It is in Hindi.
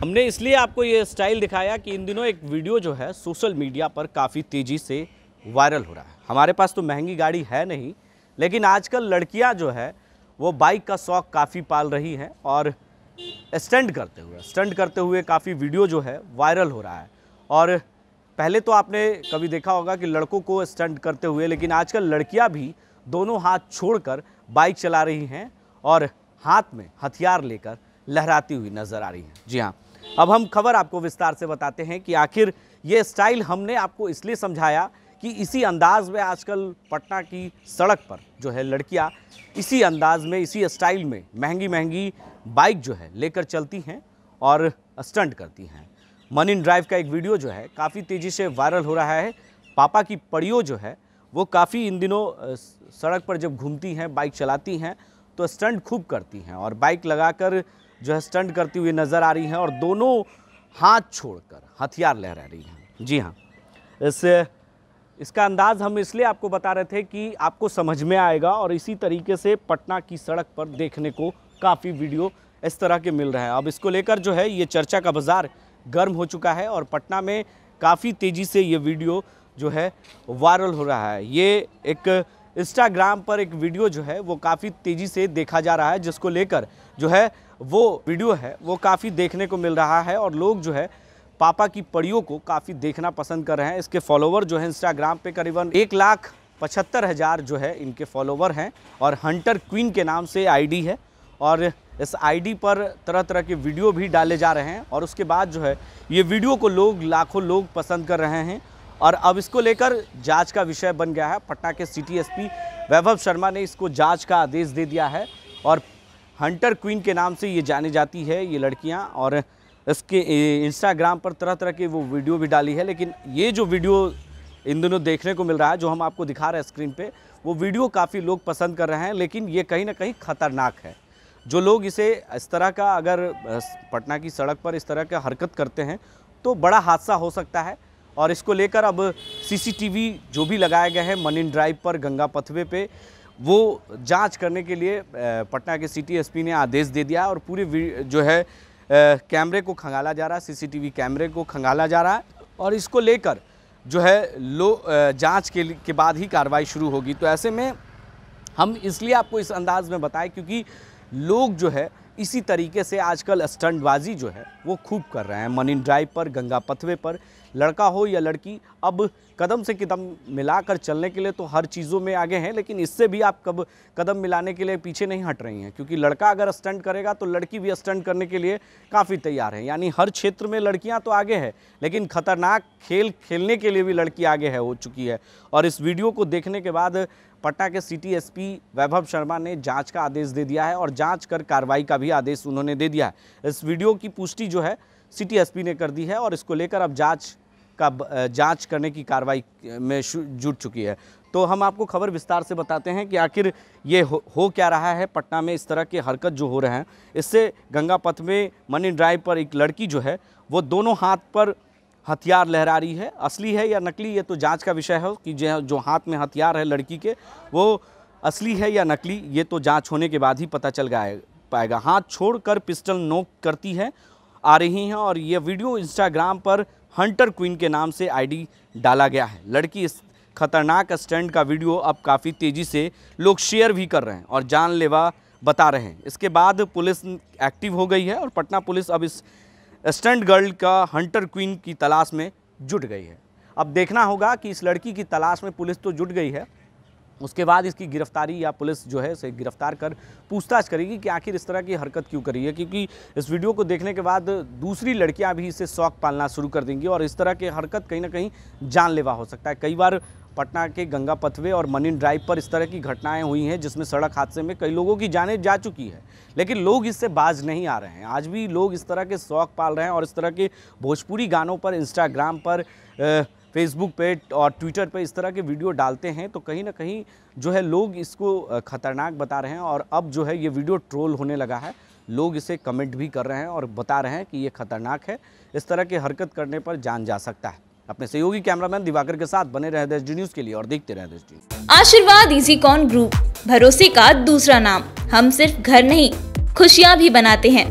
हमने इसलिए आपको ये स्टाइल दिखाया कि इन दिनों एक वीडियो जो है सोशल मीडिया पर काफ़ी तेज़ी से वायरल हो रहा है हमारे पास तो महंगी गाड़ी है नहीं लेकिन आजकल लड़कियां जो है वो बाइक का शौक़ काफ़ी पाल रही हैं और स्टंट करते हुए स्टंट करते हुए काफ़ी वीडियो जो है वायरल हो रहा है और पहले तो आपने कभी देखा होगा कि लड़कों को स्टंट करते हुए लेकिन आजकल लड़कियाँ भी दोनों हाथ छोड़ बाइक चला रही हैं और हाथ में हथियार लेकर लहराती हुई नज़र आ रही हैं जी हाँ अब हम खबर आपको विस्तार से बताते हैं कि आखिर ये स्टाइल हमने आपको इसलिए समझाया कि इसी अंदाज में आजकल पटना की सड़क पर जो है लड़कियां इसी अंदाज में इसी स्टाइल में महंगी महंगी बाइक जो है लेकर चलती हैं और स्टंट करती हैं मन इन ड्राइव का एक वीडियो जो है काफ़ी तेज़ी से वायरल हो रहा है पापा की पड़ियों जो है वो काफ़ी इन दिनों सड़क पर जब घूमती हैं बाइक चलाती हैं तो स्टंट खूब करती हैं और बाइक लगाकर जो है स्टंट करती हुई नज़र आ रही हैं और दोनों हाथ छोड़कर हथियार लहरा रही हैं जी हाँ इस इसका अंदाज़ हम इसलिए आपको बता रहे थे कि आपको समझ में आएगा और इसी तरीके से पटना की सड़क पर देखने को काफ़ी वीडियो इस तरह के मिल रहे हैं अब इसको लेकर जो है ये चर्चा का बाज़ार गर्म हो चुका है और पटना में काफ़ी तेज़ी से ये वीडियो जो है वायरल हो रहा है ये एक इंस्टाग्राम पर एक वीडियो जो है वो काफ़ी तेज़ी से देखा जा रहा है जिसको लेकर जो है वो वीडियो है वो काफ़ी देखने को मिल रहा है और लोग जो है पापा की पड़ियों को काफ़ी देखना पसंद कर रहे हैं इसके फॉलोवर जो है इंस्टाग्राम पे करीबन एक लाख पचहत्तर हज़ार जो है इनके फॉलोवर हैं और हंटर क्वीन के नाम से आईडी है और इस आईडी पर तरह तरह के वीडियो भी डाले जा रहे हैं और उसके बाद जो है ये वीडियो को लोग लाखों लोग पसंद कर रहे हैं और अब इसको लेकर जाँच का विषय बन गया है पटना के सी वैभव शर्मा ने इसको जाँच का आदेश दे दिया है और हंटर क्वीन के नाम से ये जानी जाती है ये लड़कियाँ और इसके इंस्टाग्राम पर तरह तरह के वो वीडियो भी डाली है लेकिन ये जो वीडियो इन दिनों देखने को मिल रहा है जो हम आपको दिखा रहे हैं स्क्रीन पे वो वीडियो काफ़ी लोग पसंद कर रहे हैं लेकिन ये कहीं ना कहीं ख़तरनाक है जो लोग इसे इस तरह का अगर पटना की सड़क पर इस तरह का हरकत करते हैं तो बड़ा हादसा हो सकता है और इसको लेकर अब सीसीटीवी जो भी लगाए गए हैं मनिन ड्राइव पर गंगा पथवे पे वो जांच करने के लिए पटना के सिटी एसपी ने आदेश दे दिया और पूरे जो है कैमरे को खंगाला जा रहा है सीसीटीवी कैमरे को खंगाला जा रहा है और इसको लेकर जो है लो जांच के के बाद ही कार्रवाई शुरू होगी तो ऐसे में हम इसलिए आपको इस अंदाज में बताएं क्योंकि लोग जो है इसी तरीके से आजकल स्टंटबाजी जो है वो खूब कर रहे हैं मनी ड्राइव पर गंगा पथवे पर लड़का हो या लड़की अब कदम से कदम मिलाकर चलने के लिए तो हर चीज़ों में आगे हैं लेकिन इससे भी आप कब कदम मिलाने के लिए पीछे नहीं हट रही हैं क्योंकि लड़का अगर स्टंट करेगा तो लड़की भी स्टंट करने के लिए काफ़ी तैयार है यानी हर क्षेत्र में लड़कियां तो आगे हैं लेकिन ख़तरनाक खेल खेलने के लिए भी लड़की आगे है हो चुकी है और इस वीडियो को देखने के बाद पटना के सिटी एस वैभव शर्मा ने जाँच का आदेश दे दिया है और जाँच कर कार्रवाई का भी भी आदेश उन्होंने दे दिया है इस वीडियो की पुष्टि जो है सिटी एसपी ने कर दी है और इसको लेकर अब जाँच का जाँच करने की कार्रवाई में जुट चुकी है तो हम आपको खबर विस्तार से बताते हैं कि आखिर ये हो, हो क्या रहा है पटना में इस तरह के हरकत जो हो रहे हैं इससे गंगा पथ में मनी ड्राइव पर एक लड़की जो है वो दोनों हाथ पर हथियार लहरा रही है असली है या नकली ये तो जांच का विषय है कि जो हाथ में हथियार है लड़की के वो असली है या नकली ये तो जांच होने के बाद ही पता चल गया पाएगा हाथ छोड़कर पिस्टल नोक करती है आ रही हैं और यह वीडियो इंस्टाग्राम पर हंटर क्वीन के नाम से आईडी डाला गया है लड़की इस खतरनाक स्टैंड का वीडियो अब काफ़ी तेज़ी से लोग शेयर भी कर रहे हैं और जानलेवा बता रहे हैं इसके बाद पुलिस एक्टिव हो गई है और पटना पुलिस अब इस स्टैंड गर्ल का हंटर क्वीन की तलाश में जुट गई है अब देखना होगा कि इस लड़की की तलाश में पुलिस तो जुट गई है उसके बाद इसकी गिरफ्तारी या पुलिस जो है से गिरफ्तार कर पूछताछ करेगी कि आखिर इस तरह की हरकत क्यों करी है क्योंकि इस वीडियो को देखने के बाद दूसरी लड़कियां भी इसे शौक पालना शुरू कर देंगी और इस तरह की हरकत कहीं ना कहीं जानलेवा हो सकता है कई बार पटना के गंगा पथवे और मनी ड्राइव पर इस तरह की घटनाएं हुई हैं जिसमें सड़क हादसे में कई लोगों की जानें जा चुकी है लेकिन लोग इससे बाज नहीं आ रहे हैं आज भी लोग इस तरह के शौक पाल रहे हैं और इस तरह के भोजपुरी गानों पर इंस्टाग्राम पर आ, फेसबुक पे और ट्विटर पे इस तरह के वीडियो डालते हैं तो कहीं ना कहीं जो है लोग इसको ख़तरनाक बता रहे हैं और अब जो है ये वीडियो ट्रोल होने लगा है लोग इसे कमेंट भी कर रहे हैं और बता रहे हैं कि ये खतरनाक है इस तरह की हरकत करने पर जान जा सकता है अपने सहयोगी कैमरामैन दिवाकर के साथ बने रहे देश न्यूज के लिए और देखते रहे देश न्यूज आशीर्वाद इजी कॉन ग्रुप भरोसे का दूसरा नाम हम सिर्फ घर नहीं खुशियाँ भी बनाते हैं